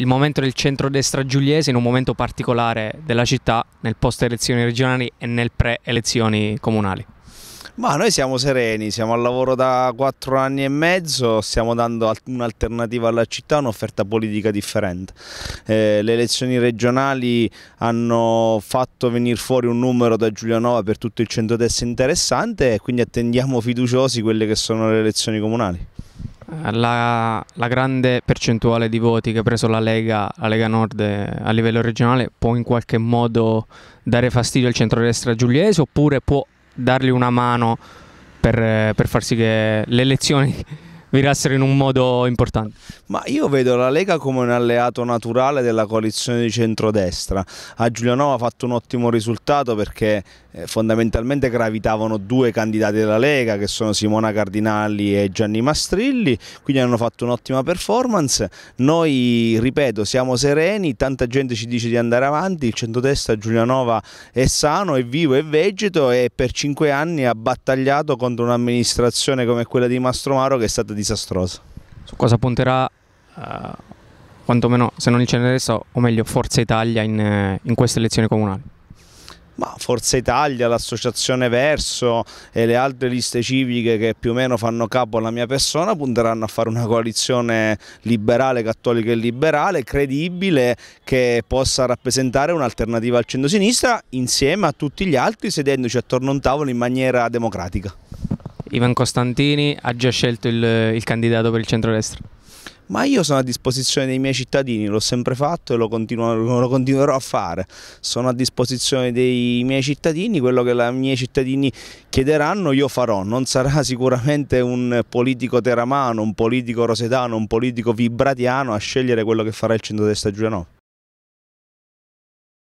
il momento del centrodestra giuliese in un momento particolare della città nel post elezioni regionali e nel pre elezioni comunali? Ma noi siamo sereni, siamo al lavoro da quattro anni e mezzo, stiamo dando un'alternativa alla città, un'offerta politica differente. Eh, le elezioni regionali hanno fatto venire fuori un numero da Giulianova per tutto il centro-destra interessante e quindi attendiamo fiduciosi quelle che sono le elezioni comunali la, la, grande percentuale di voti che ha preso la Lega, la Lega Nord eh, a livello regionale può in qualche modo dare fastidio al centrodestra giuliese oppure può dargli una mano per, eh, per far sì che le elezioni essere in un modo importante. Ma io vedo la Lega come un alleato naturale della coalizione di centrodestra. A Giulianova ha fatto un ottimo risultato perché eh, fondamentalmente gravitavano due candidati della Lega che sono Simona Cardinali e Gianni Mastrilli, quindi hanno fatto un'ottima performance. Noi, ripeto, siamo sereni, tanta gente ci dice di andare avanti, il centrodestra Giulianova è sano, è vivo, è vegeto e per cinque anni ha battagliato contro un'amministrazione come quella di Mastromaro che è stata disastrosa. Su cosa punterà, eh, quantomeno se non il Ceneressa, o meglio Forza Italia in, eh, in queste elezioni comunali? Ma Forza Italia, l'associazione Verso e le altre liste civiche che più o meno fanno capo alla mia persona punteranno a fare una coalizione liberale, cattolica e liberale, credibile, che possa rappresentare un'alternativa al centro-sinistra insieme a tutti gli altri sedendoci attorno a un tavolo in maniera democratica. Ivan Costantini ha già scelto il, il candidato per il centrodestra? ma io sono a disposizione dei miei cittadini, l'ho sempre fatto e lo, continuo, lo, continuerò a fare. Sono a disposizione dei miei cittadini, quello che i miei cittadini chiederanno io farò. Non sarà sicuramente un politico teramano, un politico rosetano, un politico vibratiano a scegliere quello che farà il centrodestra Giuliano.